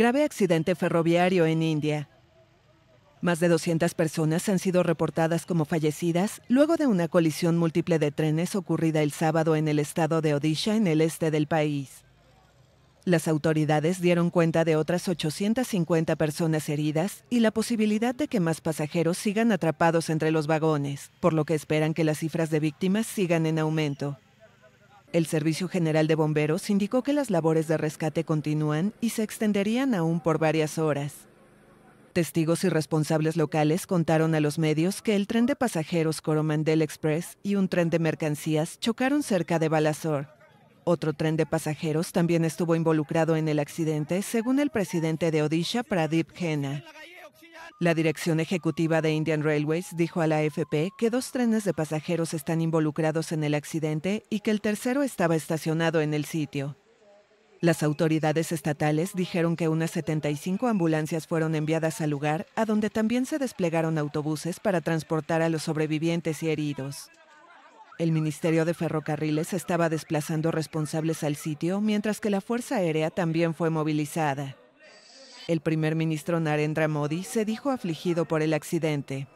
Grave accidente ferroviario en India. Más de 200 personas han sido reportadas como fallecidas luego de una colisión múltiple de trenes ocurrida el sábado en el estado de Odisha en el este del país. Las autoridades dieron cuenta de otras 850 personas heridas y la posibilidad de que más pasajeros sigan atrapados entre los vagones, por lo que esperan que las cifras de víctimas sigan en aumento. El Servicio General de Bomberos indicó que las labores de rescate continúan y se extenderían aún por varias horas. Testigos y responsables locales contaron a los medios que el tren de pasajeros Coromandel Express y un tren de mercancías chocaron cerca de Balasor. Otro tren de pasajeros también estuvo involucrado en el accidente, según el presidente de Odisha, Pradip Jena. La dirección ejecutiva de Indian Railways dijo a la AFP que dos trenes de pasajeros están involucrados en el accidente y que el tercero estaba estacionado en el sitio. Las autoridades estatales dijeron que unas 75 ambulancias fueron enviadas al lugar, a donde también se desplegaron autobuses para transportar a los sobrevivientes y heridos. El Ministerio de Ferrocarriles estaba desplazando responsables al sitio, mientras que la Fuerza Aérea también fue movilizada. El primer ministro Narendra Modi se dijo afligido por el accidente.